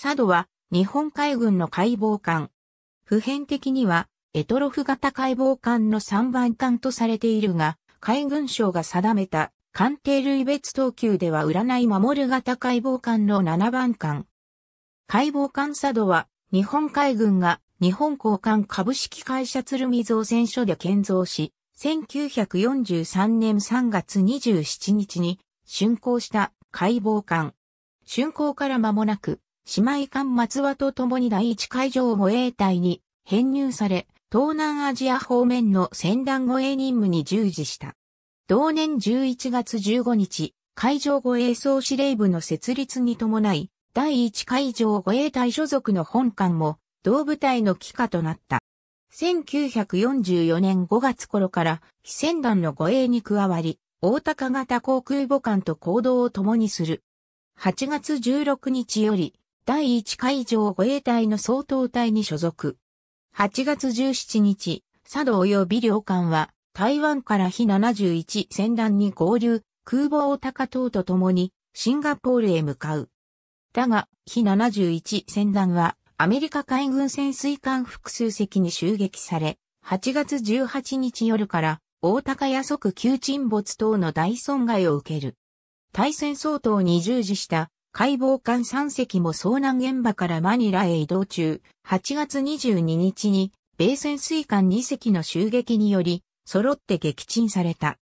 佐渡は日本海軍の解剖艦。普遍的にはエトロフ型解剖艦の3番艦とされているが、海軍省が定めた艦艇類別等級では占い守る型解剖艦の7番艦。解剖艦佐渡は日本海軍が日本交換株式会社鶴見造船所で建造し、1943年3月27日に竣工した解剖艦。竣工から間もなく、姉妹艦松和と共に第一海上護衛隊に編入され、東南アジア方面の船団護衛任務に従事した。同年11月15日、海上護衛総司令部の設立に伴い、第一海上護衛隊所属の本艦も同部隊の帰化となった。1944年5月頃から非船団の護衛に加わり、大高型航空母艦と行動を共にする。8月16日より第1海上護衛隊の総統隊に所属。8月17日、佐渡及び領艦は、台湾から非71船団に合流、空母大高等と共に、シンガポールへ向かう。だが、非71船団は、アメリカ海軍潜水艦複数隻に襲撃され、8月18日夜から、大高屋即旧沈没等の大損害を受ける。対戦相当に従事した解剖艦3隻も遭難現場からマニラへ移動中、8月22日に米潜水艦2隻の襲撃により、揃って撃沈された。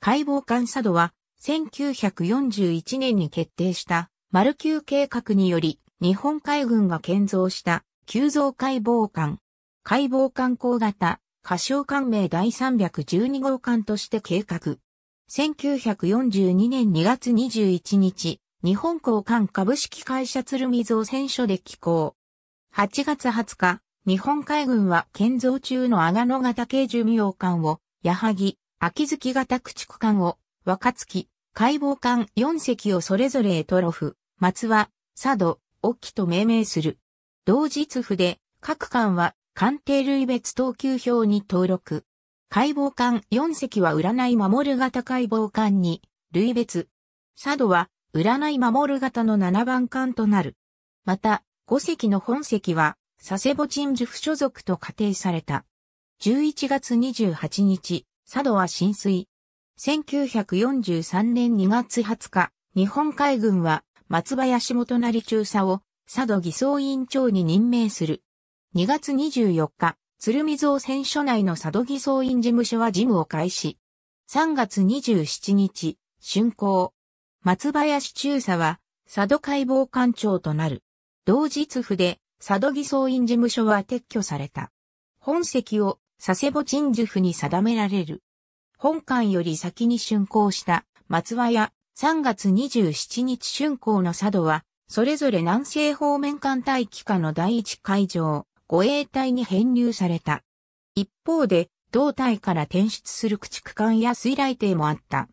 解剖艦佐渡は、1941年に決定した、マル級計画により、日本海軍が建造した、急増解剖艦。解剖艦工型、仮称艦名第312号艦として計画。1942年2月21日、日本港換株式会社鶴見造船所で寄港。8月20日、日本海軍は建造中の阿賀野型軽巡洋艦を、矢作、秋月型駆逐艦を、若月、解剖艦4隻をそれぞれエトロフ、松は、佐渡、沖と命名する。同日府で、各艦は艦艇類別等級表に登録。解剖艦4隻は占い守る型解剖艦に、類別。佐渡は占い守る型の7番艦となる。また、5隻の本籍は、佐世保鎮府所属と仮定された。11月28日、佐渡は浸水。1943年2月20日、日本海軍は松林元成中佐を佐渡偽装委員長に任命する。2月24日、鶴見造船所内の佐渡偽装委員事務所は事務を開始。3月27日、竣工。松林中佐は、佐渡解剖官庁となる。同日府で、佐渡偽装院事務所は撤去された。本籍を佐世保鎮守府に定められる。本館より先に竣工した松林、3月27日竣工の佐渡は、それぞれ南西方面艦隊機下の第一海上、護衛隊に編入された。一方で、胴体から転出する駆逐艦や水雷艇もあった。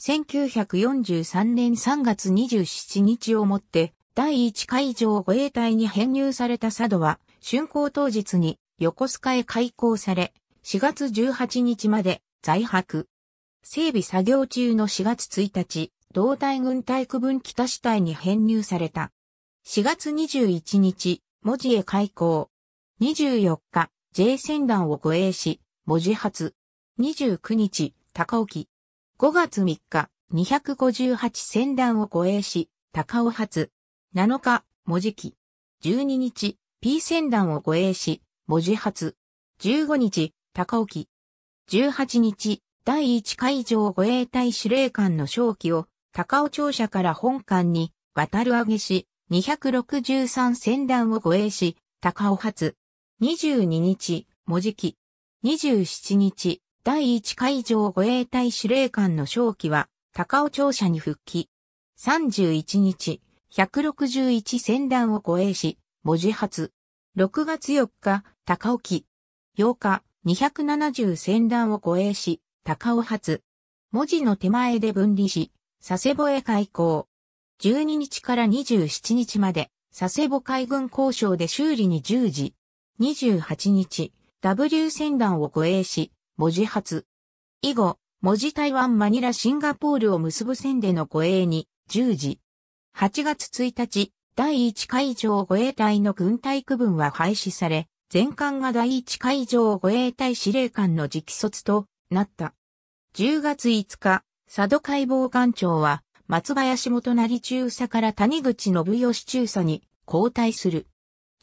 1943年3月27日をもって、第1海上護衛隊に編入された佐渡は、竣工当日に横須賀へ開港され、4月18日まで在泊。整備作業中の4月1日、同隊軍隊区分北支隊に編入された。4月21日、文字へ開港。24日、J 船団を護衛し、文字発。29日、高沖、5月3日、258戦団を護衛し、高尾発。7日、文字記。12日、P 戦団を護衛し、文字発。15日、高尾記。18日、第1海上護衛隊司令官の正機を、高尾庁舎から本館に、渡る上げし、263戦団を護衛し、高尾発。22日、文字記。27日、第1海上護衛隊司令官の正規は、高尾庁舎に復帰。31日、161船団を護衛し、文字発。6月4日、高尾機。8日、270船団を護衛し、高尾発。文字の手前で分離し、佐世保へ開港。12日から27日まで、佐世保海軍交渉で修理に従事。28日、W 船団を護衛し、文字発。以後、文字台湾マニラシンガポールを結ぶ線での護衛に、10時。8月1日、第1海上護衛隊の軍隊区分は廃止され、全艦が第1海上護衛隊司令官の直卒となった。10月5日、佐渡海防艦長は、松林元成中佐から谷口信義中佐に交代する。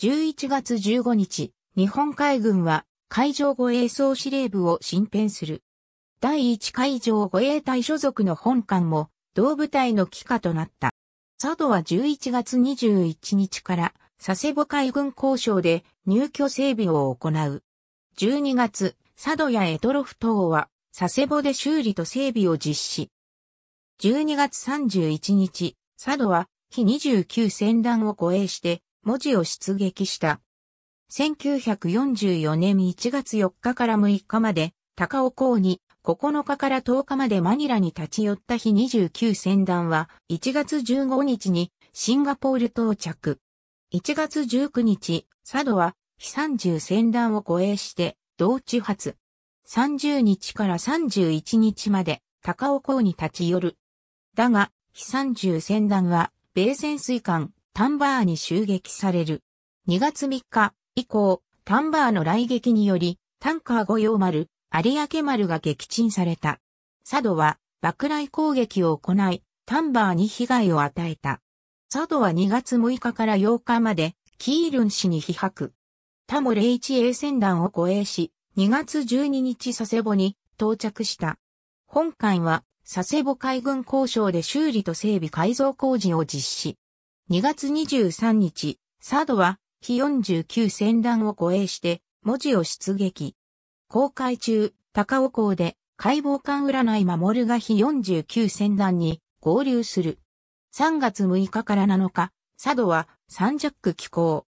11月15日、日本海軍は海上護衛総司令部を新編する。第1海上護衛隊所属の本館も同部隊の帰化となった。佐渡は11月21日から佐世保海軍交渉で入居整備を行う。12月、佐渡やエトロフ等は佐世保で修理と整備を実施。12月31日、佐渡は非29戦団を護衛して文字を出撃した。1944年1月4日から6日まで、高尾港に9日から10日までマニラに立ち寄った日29船団は1月15日にシンガポール到着。1月19日、佐渡は非30船団を護衛して同地発。30日から31日まで高尾港に立ち寄る。だが、非30船団は米潜水艦タンバーに襲撃される。2月3日、以降、タンバーの来撃により、タンカー御用丸、有明丸が撃沈された。佐渡は、爆雷攻撃を行い、タンバーに被害を与えた。佐渡は2月6日から8日まで、キールン氏に被迫。他も0 1衛船団を護衛し、2月12日佐世保に到着した。本艦は佐世保海軍交渉で修理と整備改造工事を実施。2月23日、佐渡はき49戦団を護衛して、文字を出撃。公開中、高尾港で、解剖艦占い守が日49戦団に合流する。3月6日から7日、佐渡は三ジャック寄港。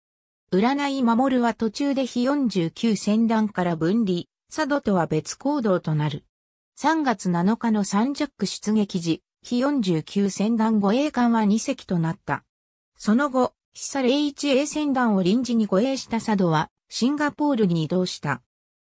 占い守は途中で日49戦団から分離、佐渡とは別行動となる。3月7日の三ジャック出撃時、日49戦団護衛艦は2隻となった。その後、久礼 HA 船団を臨時に護衛した佐渡は、シンガポールに移動した。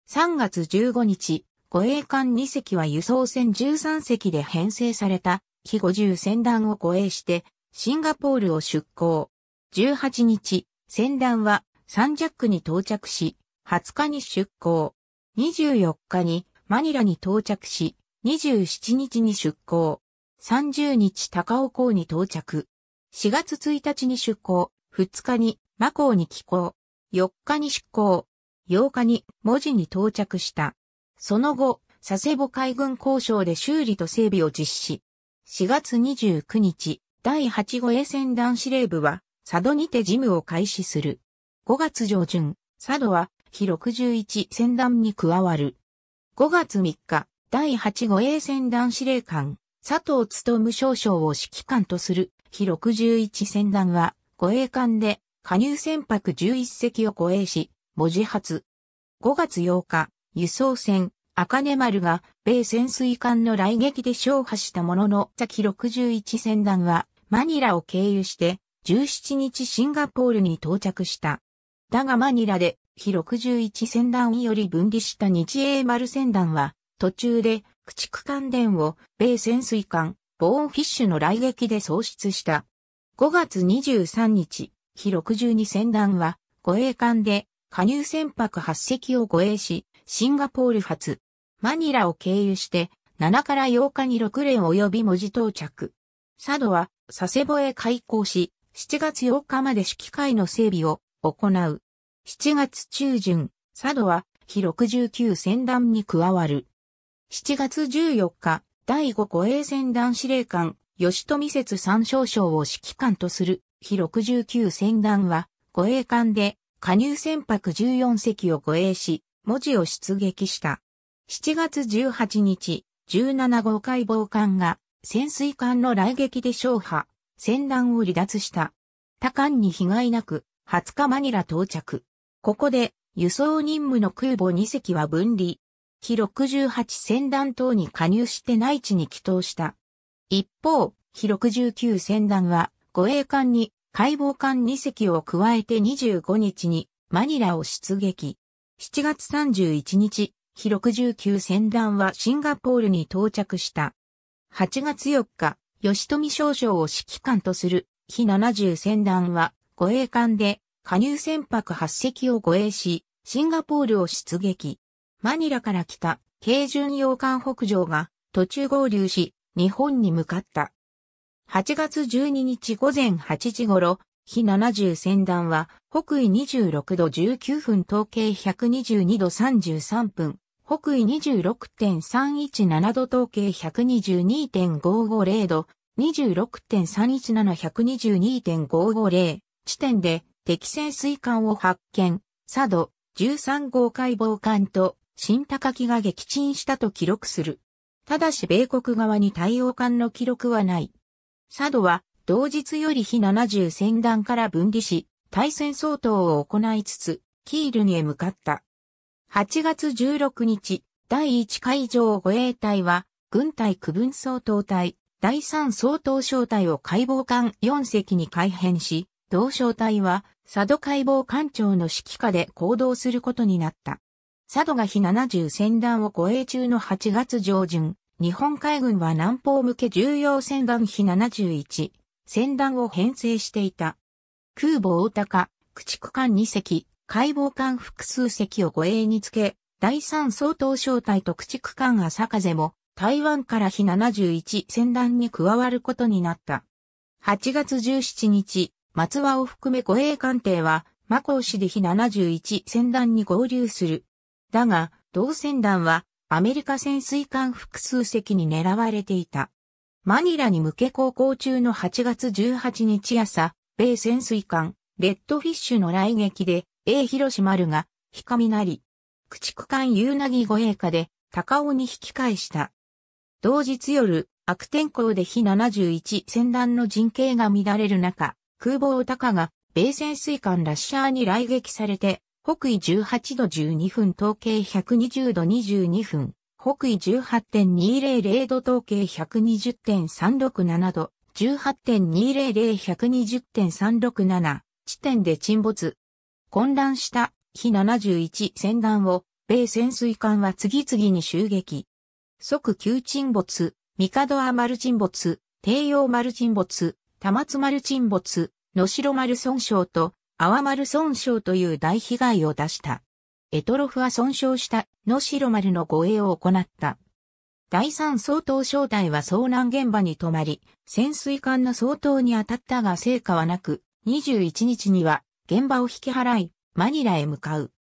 3月15日、護衛艦2隻は輸送船13隻で編成された、非50船団を護衛して、シンガポールを出港。18日、船団はサンジャックに到着し、20日に出港。24日にマニラに到着し、27日に出港。30日高尾港に到着。4月1日に出港。2日にマコーに寄港。4日に出港。8日に文字に到着した。その後、佐世保海軍交渉で修理と整備を実施。4月29日、第8護衛船団司令部は、佐渡にて事務を開始する。5月上旬、佐渡は、日61船団に加わる。5月3日、第8護衛船団司令官、佐藤務少将を指揮官とする、日61船団は、護衛艦で加入船舶11隻を護衛し、文字発。5月8日、輸送船、赤根丸が米潜水艦の来撃で勝破したものの、先61船団はマニラを経由して17日シンガポールに到着した。だがマニラで、日61船団により分離した日英丸船団は、途中で駆逐艦電を米潜水艦、ボーンフィッシュの来撃で喪失した。5月23日、日62船団は、護衛艦で、加入船舶8隻を護衛し、シンガポール発、マニラを経由して、7から8日に6連及び文字到着。佐渡は、佐世保へ開港し、7月8日まで指揮会の整備を行う。7月中旬、佐渡は、日69船団に加わる。7月14日、第5護衛船団司令官、吉富節三少将を指揮官とする、日69船団は、護衛艦で、加入船舶14隻を護衛し、文字を出撃した。7月18日、17号海防艦が、潜水艦の来撃で勝破、船団を離脱した。他艦に被害なく、20日マニラ到着。ここで、輸送任務の空母2隻は分離。日68船団等に加入して内地に帰投した。一方、非69船団は護衛艦に解剖艦2隻を加えて25日にマニラを出撃。7月31日、非69船団はシンガポールに到着した。8月4日、吉富少将を指揮官とする非70船団は護衛艦で加入船舶8隻を護衛し、シンガポールを出撃。マニラから来た軽巡洋艦北上が途中合流し、日本に向かった。8月12日午前8時頃、日70船団は北緯26度19分統計122度33分、北緯26.317度統計122.550度、26.317122.550地点で適正水管を発見、佐渡13号解剖艦と新高木が撃沈したと記録する。ただし米国側に対応艦の記録はない。佐渡は同日より日70船団から分離し、対戦相当を行いつつ、キールにへ向かった。8月16日、第1海上護衛隊は、軍隊区分相当隊、第3相当小隊を解剖艦4隻に改編し、同小隊は、佐渡解剖艦長の指揮下で行動することになった。佐渡が日70船団を護衛中の8月上旬、日本海軍は南方向け重要船団日71、船団を編成していた。空母大高、駆逐艦2隻、解剖艦複数隻を護衛につけ、第3総統小隊と駆逐艦朝風も台湾から日71船団に加わることになった。8月17日、松和を含め護衛艦艇は、マコウ市で日71船団に合流する。だが、同船団はアメリカ潜水艦複数隻に狙われていた。マニラに向け航行中の8月18日朝、米潜水艦、レッドフィッシュの来撃で、A 広島丸が、ひかみなり、駆逐艦夕ーナ護衛下で、高尾に引き返した。同日夜、悪天候で非71船団の陣形が乱れる中、空母を高が、米潜水艦ラッシャーに来撃されて、北緯18度12分統計120度22分、北緯18.200度統計120.367度、18.200120.367地点で沈没。混乱した日71船団を米潜水艦は次々に襲撃。即急沈没、ドア丸沈没、帝陽丸沈没、玉津丸沈没、野城丸損傷とアワマル損傷という大被害を出した。エトロフは損傷したの白丸の護衛を行った。第三総統招待は遭難現場に泊まり、潜水艦の総統に当たったが成果はなく、21日には現場を引き払い、マニラへ向かう。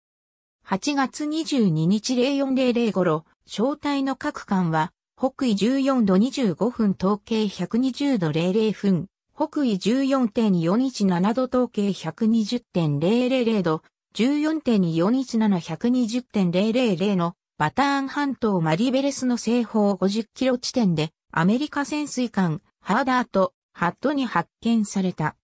8月22日0400頃、招待の各艦は、北緯14度25分統計120度00分、北緯14.417度統計120.000度、14.417120.000のバターン半島マリベレスの西方50キロ地点でアメリカ潜水艦ハーダーとハットに発見された。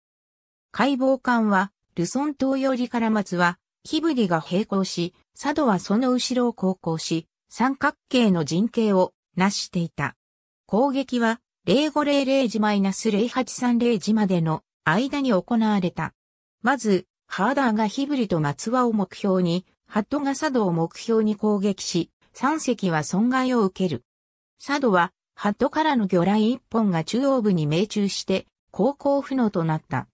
解剖艦はルソン島寄りからまずはキブリが並行し、佐渡はその後ろを航行し、三角形の陣形を成していた。攻撃は0500時 -0830 時までの間に行われた。まず、ハーダーがヒブリと松輪を目標に、ハットが佐渡を目標に攻撃し、三隻は損害を受ける。佐渡は、ハットからの魚雷一本が中央部に命中して、航行不能となった。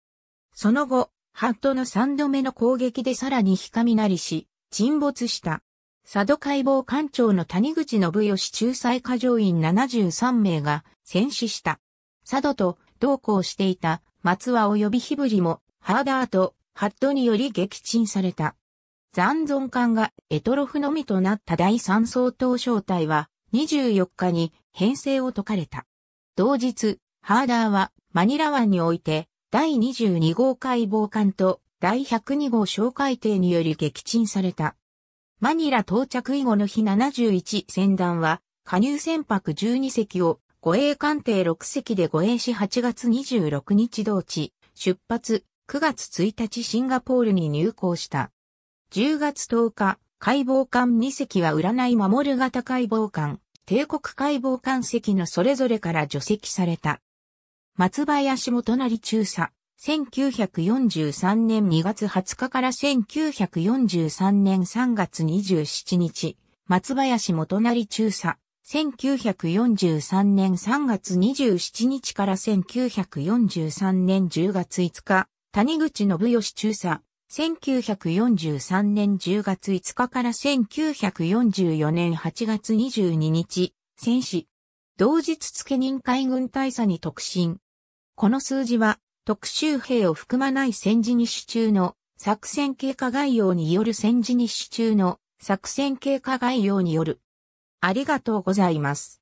その後、ハットの三度目の攻撃でさらに火雷し、沈没した。佐渡解剖官庁の谷口信義仲裁課上院73名が戦死した。佐渡と同行していた松和及び日振もハーダーとハットにより撃沈された。残存艦がエトロフのみとなった第三総統小隊は24日に編成を解かれた。同日、ハーダーはマニラ湾において第22号解剖艦と第102号小海艇により撃沈された。マニラ到着以後の日71船団は、加入船舶12隻を護衛艦艇6隻で護衛し8月26日同地、出発、9月1日シンガポールに入港した。10月10日、解剖艦2隻は占い守る型解剖艦、帝国解剖艦隻のそれぞれから除籍された。松林元成中佐、1943年2月20日から1943年3月27日、松林元成中佐。1943年3月27日から1943年10月5日、谷口信義中佐。1943年10月5日から1944年8月22日、戦死。同日付任海軍大佐に特進。この数字は特集兵を含まない戦時日誌中の作戦経過概要による戦時日誌中の作戦経過概要による。ありがとうございます。